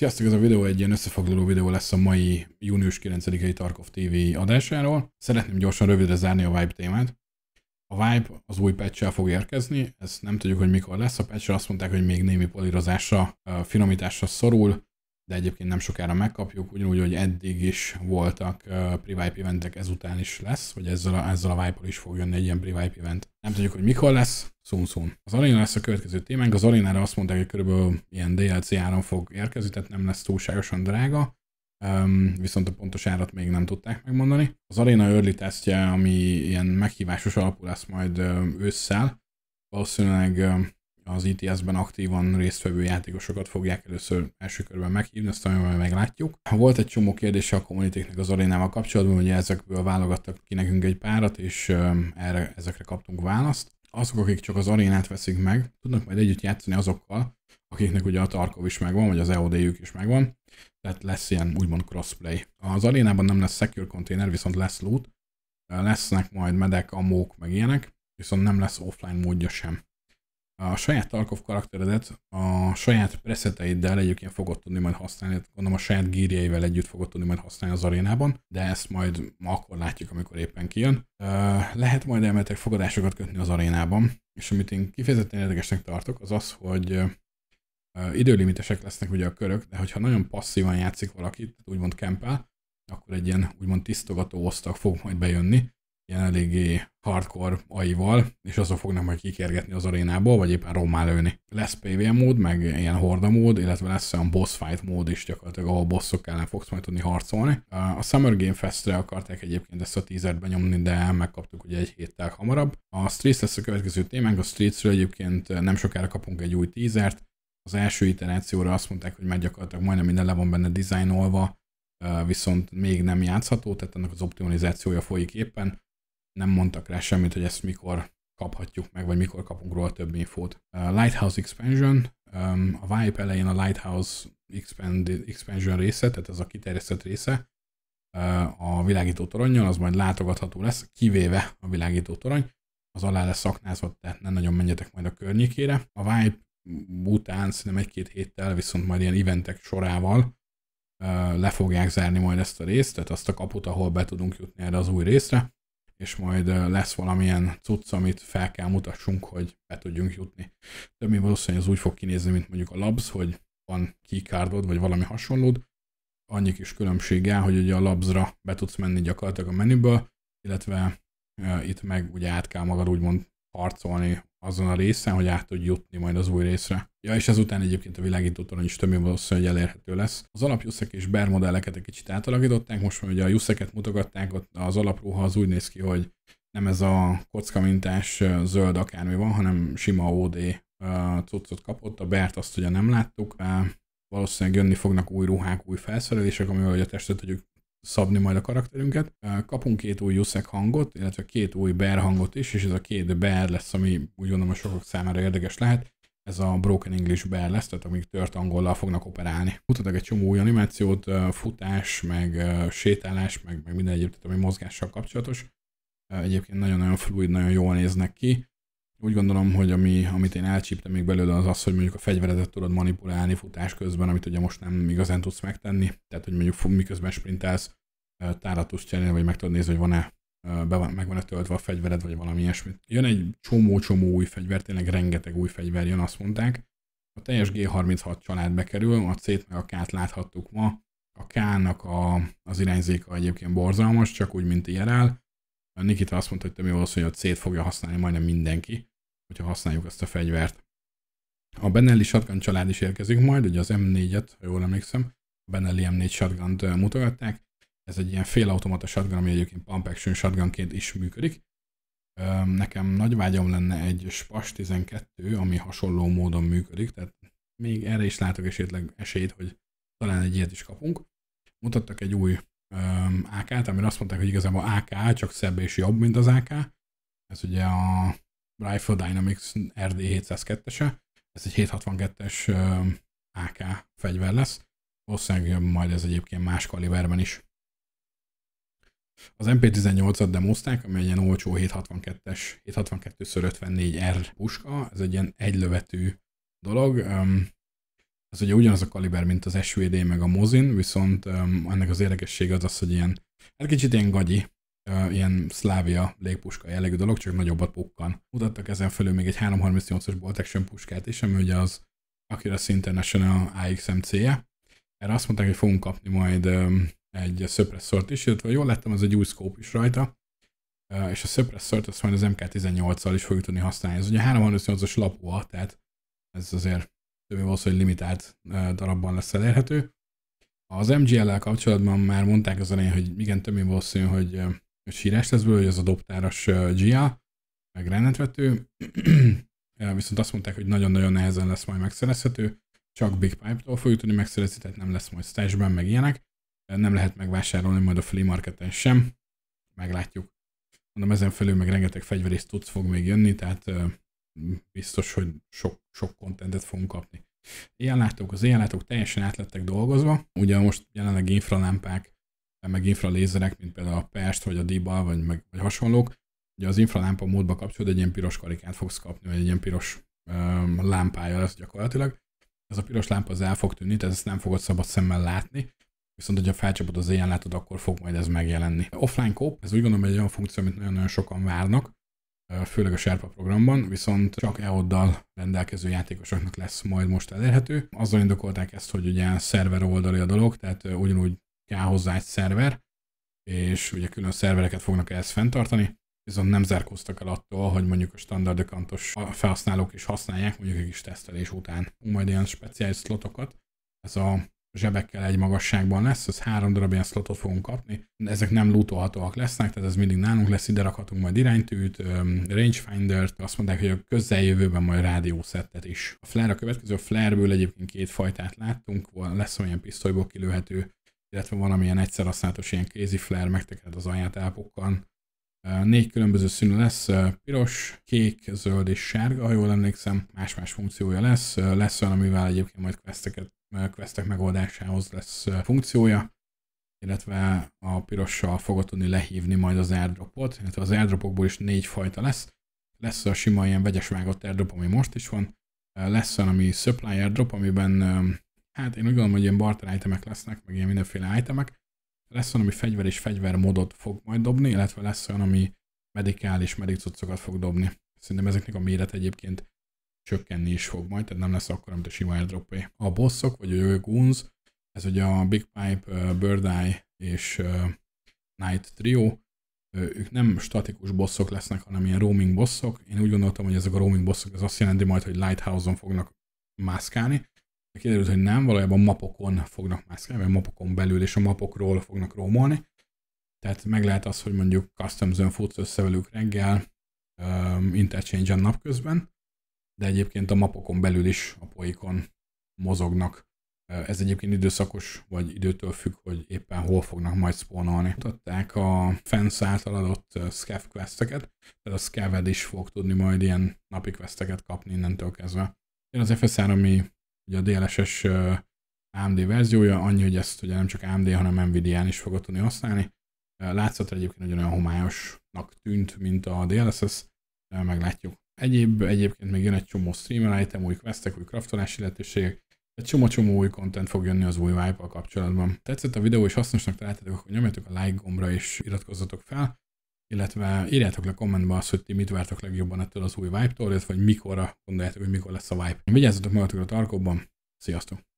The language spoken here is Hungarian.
Sziasztok, ez a videó egy ilyen összefoglaló videó lesz a mai június 9-i Tarkov TV adásáról. Szeretném gyorsan rövidre zárni a Vibe témát. A Vibe az új patch fog érkezni, ezt nem tudjuk, hogy mikor lesz. A patch azt mondták, hogy még némi polírozásra, finomításra szorul, de egyébként nem sokára megkapjuk, ugyanúgy, hogy eddig is voltak uh, private eventek, ezután is lesz, vagy ezzel a, ezzel a Viper is fog jönni egy ilyen private event. Nem tudjuk, hogy mikor lesz, soon, soon. Az Arena lesz a következő témánk, az Arenára azt mondták, hogy körülbelül ilyen DLC áron fog érkezni, tehát nem lesz túlságosan drága, um, viszont a pontos árat még nem tudták megmondani. Az Arena early tesztje, ami ilyen meghívásos alapú lesz majd ősszel, valószínűleg um, az ITS-ben e aktívan résztvevő játékosokat fogják először első körben meghívni, ezt majd meglátjuk. Volt egy csomó kérdése a kommunitéknek az arénával kapcsolatban, hogy ezekből válogattak ki nekünk egy párat, és erre, ezekre kaptunk választ. Azok, akik csak az arénát veszik meg, tudnak majd együtt játszani azokkal, akiknek ugye a Tarkov is megvan, vagy az EOD-jük is megvan, tehát lesz ilyen úgymond crossplay. Az arénában nem lesz secure container, viszont lesz loot, lesznek majd medek, amók, meg ilyenek, viszont nem lesz offline módja sem a saját Tarkov karakteredet a saját preseteiddel egyébként fogod tudni majd használni, gondolom a saját gírjeivel együtt fogod tudni majd használni az arénában, de ezt majd ma akkor látjuk, amikor éppen kijön. Lehet majd elmetek fogadásokat kötni az arénában, és amit én kifejezetten érdekesnek tartok, az az, hogy időlimitesek lesznek ugye a körök, de hogyha nagyon passzívan játszik valaki, úgymond kempel, akkor egy ilyen úgymond tisztogató osztag fog majd bejönni, ilyen eléggé hardcore aival, és azok fognak majd kikérgetni az arénából, vagy éppen rommá lőni. Lesz PvM mód, meg ilyen horda mód, illetve lesz olyan boss fight mód is gyakorlatilag, ahol bosszok ellen fogsz majd tudni harcolni. A Summer Game Festre akarták egyébként ezt a teaser benyomni, de megkaptuk ugye egy héttel hamarabb. A Streets lesz a következő témánk, a Streetsről egyébként nem sokára kapunk egy új teasert, az első iterációra azt mondták, hogy már gyakorlatilag majdnem minden le van benne dizájnolva, viszont még nem játszható, tehát ennek az optimalizációja folyik éppen nem mondtak rá semmit, hogy ezt mikor kaphatjuk meg, vagy mikor kapunk róla több infót. A Lighthouse Expansion, um, a Vibe elején a Lighthouse Expansion része, tehát ez a kiterjesztett része, uh, a világító toronyon, az majd látogatható lesz, kivéve a világító torony, az alá lesz szaknázva, tehát nem nagyon menjetek majd a környékére. A Vibe után szerintem egy-két héttel, viszont majd ilyen eventek sorával uh, le fogják zárni majd ezt a részt, tehát azt a kaput, ahol be tudunk jutni erre az új részre és majd lesz valamilyen cucc, amit fel kell mutassunk, hogy be tudjunk jutni. De mi valószínűleg az úgy fog kinézni, mint mondjuk a labs, hogy van keycardod, vagy valami hasonlód, annyi kis különbséggel, hogy ugye a labsra be tudsz menni gyakorlatilag a menüből, illetve e, itt meg ugye át kell magad úgymond harcolni azon a részen, hogy át tud jutni majd az új részre. Ja, és ezután egyébként a világító is több valószínű, hogy elérhető lesz. Az alapjuszek és bermodelleket egy kicsit átalakították, most már ugye a juszeket mutogatták, ott az alapruha az úgy néz ki, hogy nem ez a kockamintás zöld akármi van, hanem sima OD cuccot kapott, a Bert azt ugye nem láttuk, valószínűleg jönni fognak új ruhák, új felszerelések, amivel a testet tudjuk szabni majd a karakterünket. Kapunk két új Jusszek hangot, illetve két új Bear hangot is, és ez a két Bear lesz, ami úgy gondolom a sokak számára érdekes lehet. Ez a Broken English Bear lesz, tehát amik tört angollal fognak operálni. Mutatok egy csomó új animációt, futás, meg sétálás, meg, meg minden egyéb, tehát ami mozgással kapcsolatos. Egyébként nagyon-nagyon fluid, nagyon jól néznek ki úgy gondolom, hogy ami, amit én elcsíptem még belőle, az az, hogy mondjuk a fegyveredet tudod manipulálni futás közben, amit ugye most nem igazán tudsz megtenni. Tehát, hogy mondjuk miközben sprintelsz, tárat tudsz cserélni, vagy meg tudod nézni, hogy van-e be van, meg van-e töltve a fegyvered, vagy valami ilyesmi. Jön egy csomó-csomó új fegyver, tényleg rengeteg új fegyver jön, azt mondták. A teljes G36 család bekerül, a C-t meg a K-t láthattuk ma. A K-nak a, az irányzéka egyébként borzalmas, csak úgy, mint IRL. Er a Nikita azt mondta, hogy mi valószínű, hogy C-t fogja használni majdnem mindenki, hogyha használjuk ezt a fegyvert. A Benelli shotgun család is érkezik majd, ugye az M4-et, ha jól emlékszem, a Benelli M4 shotgun mutogatták. Ez egy ilyen félautomata shotgun, ami egyébként pump action shotgunként is működik. Nekem nagy vágyam lenne egy Spas 12, ami hasonló módon működik, tehát még erre is látok esetleg esélyt, hogy talán egy ilyet is kapunk. Mutattak egy új um, AK-t, amire azt mondták, hogy igazából AK, csak szebb és jobb, mint az AK. Ez ugye a Rifle Dynamics RD702-ese, ez egy 762-es um, AK fegyver lesz. Valószínűleg majd ez egyébként más kaliberben is. Az MP18-at demozták, ami egy ilyen olcsó 762-es, 762 54 R puska, ez egy ilyen egylövetű dolog. Um, az ugye ugyanaz a kaliber, mint az SUD meg a mozin, viszont um, ennek az érdekessége az az, hogy ilyen, egy hát kicsit ilyen gagyi, uh, ilyen szlávia légpuska jellegű dolog, csak nagyobbat pukkan. Mutattak ezen felül még egy 338-as Bolt Action puskát is, ami ugye az Akira's International AXMC-je. Erre azt mondták, hogy fogunk kapni majd um, egy szöpresszort is, illetve jól lettem ez egy új scope is rajta, uh, és a szöpresszort azt majd az MK18-al is fogjuk tudni használni. Ez ugye 338-as lapua, tehát ez azért többé valószínű, hogy limitált darabban lesz elérhető. Az mgl el kapcsolatban már mondták az elején, hogy igen, többé valószínű, hogy sírás lesz belőle, hogy az a dobtáros Gia, meg rendetvető, viszont azt mondták, hogy nagyon-nagyon nehezen lesz majd megszerezhető, csak Big Pipe-tól fogjuk tudni megszerezni, tehát nem lesz majd stashben, meg ilyenek, nem lehet megvásárolni majd a flea marketen sem, meglátjuk. Mondom, ezen felül meg rengeteg fegyver tudsz fog még jönni, tehát biztos, hogy sok, sok kontentet fogunk kapni. látok, az látok teljesen átlettek dolgozva, ugye most jelenleg infralámpák, meg infralézerek, mint például a Pest, vagy a Diba, vagy, meg, vagy hasonlók, ugye az infralámpa módba kapcsolod, egy ilyen piros karikát fogsz kapni, vagy egy ilyen piros um, lámpája lesz gyakorlatilag. Ez a piros lámpa az el fog tűnni, tehát ezt nem fogod szabad szemmel látni, viszont hogyha felcsapod az ilyen látod, akkor fog majd ez megjelenni. Offline kóp, ez úgy gondolom, hogy egy olyan funkció, amit nagyon-nagyon sokan várnak, főleg a Sherpa programban, viszont csak EOD-dal rendelkező játékosoknak lesz majd most elérhető. Azzal indokolták ezt, hogy ugye szerver oldali a dolog, tehát ugyanúgy kell hozzá egy szerver, és ugye külön szervereket fognak ehhez fenntartani, viszont nem zárkóztak el attól, hogy mondjuk a standard dekantos felhasználók is használják, mondjuk egy kis tesztelés után. Majd ilyen speciális slotokat, ez a zsebekkel egy magasságban lesz, az három darab ilyen slotot fogunk kapni. Ezek nem lootolhatóak lesznek, tehát ez mindig nálunk lesz, ide rakhatunk majd iránytűt, rangefindert, azt mondták, hogy a közeljövőben majd rádiószettet is. A flare a következő, a flareből egyébként két fajtát láttunk, lesz olyan pisztolyból kilőhető, illetve valamilyen egyszer használatos ilyen kézi flare, megtekered az alját elpukkan. Négy különböző színű lesz, piros, kék, zöld és sárga, ha jól emlékszem, más-más funkciója lesz. Lesz olyan, amivel egyébként majd questeket questek megoldásához lesz funkciója, illetve a pirossal fogod tudni lehívni majd az airdropot, illetve az airdropokból is négy fajta lesz. Lesz a sima ilyen vegyes vágott airdrop, ami most is van, lesz olyan, ami supply airdrop, amiben hát én úgy gondolom, hogy ilyen barter itemek lesznek, meg ilyen mindenféle itemek. Lesz olyan, ami fegyver és fegyver modot fog majd dobni, illetve lesz olyan, ami medikál és medik fog dobni. Szerintem ezeknek a méret egyébként csökkenni is fog majd, tehát nem lesz akkor, mint a sima airdrop -é. A bosszok, vagy a goons, ez ugye a Big Pipe, Bird Eye és Night Trio, ők nem statikus bosszok lesznek, hanem ilyen roaming bosszok. Én úgy gondoltam, hogy ezek a roaming bosszok, az azt jelenti majd, hogy Lighthouse-on fognak mászkálni, de kiderült, hogy nem, valójában mapokon fognak mászkálni, vagy mapokon belül, és a mapokról fognak rómolni. Tehát meg lehet az, hogy mondjuk custom zone futsz össze velük reggel, um, interchange-en napközben, de egyébként a mapokon belül is a poikon mozognak. Ez egyébként időszakos, vagy időtől függ, hogy éppen hol fognak majd spawnolni. Mutatták a fans által adott scav questeket, tehát a scaved is fog tudni majd ilyen napi questeket kapni innentől kezdve. Az FS3, ami ugye a DLSS AMD verziója, annyi, hogy ezt ugye nem csak AMD, hanem Nvidia-n is fogod tudni használni. Látszott egyébként, hogy olyan homályosnak tűnt, mint a DLSS, meglátjuk. Egyéb, egyébként még jön egy csomó streamer item, új questek, új kraftolási lehetőségek, egy csomó-csomó új content fog jönni az új vibe kapcsolatban. Tetszett a videó és hasznosnak találtatok, akkor nyomjatok a like gombra és iratkozzatok fel, illetve írjátok le kommentbe azt, hogy ti mit vártok legjobban ettől az új vibe-tól, illetve hogy mikorra gondoljátok, hogy mikor lesz a vibe. Vigyázzatok magatokra a tarkóban, sziasztok!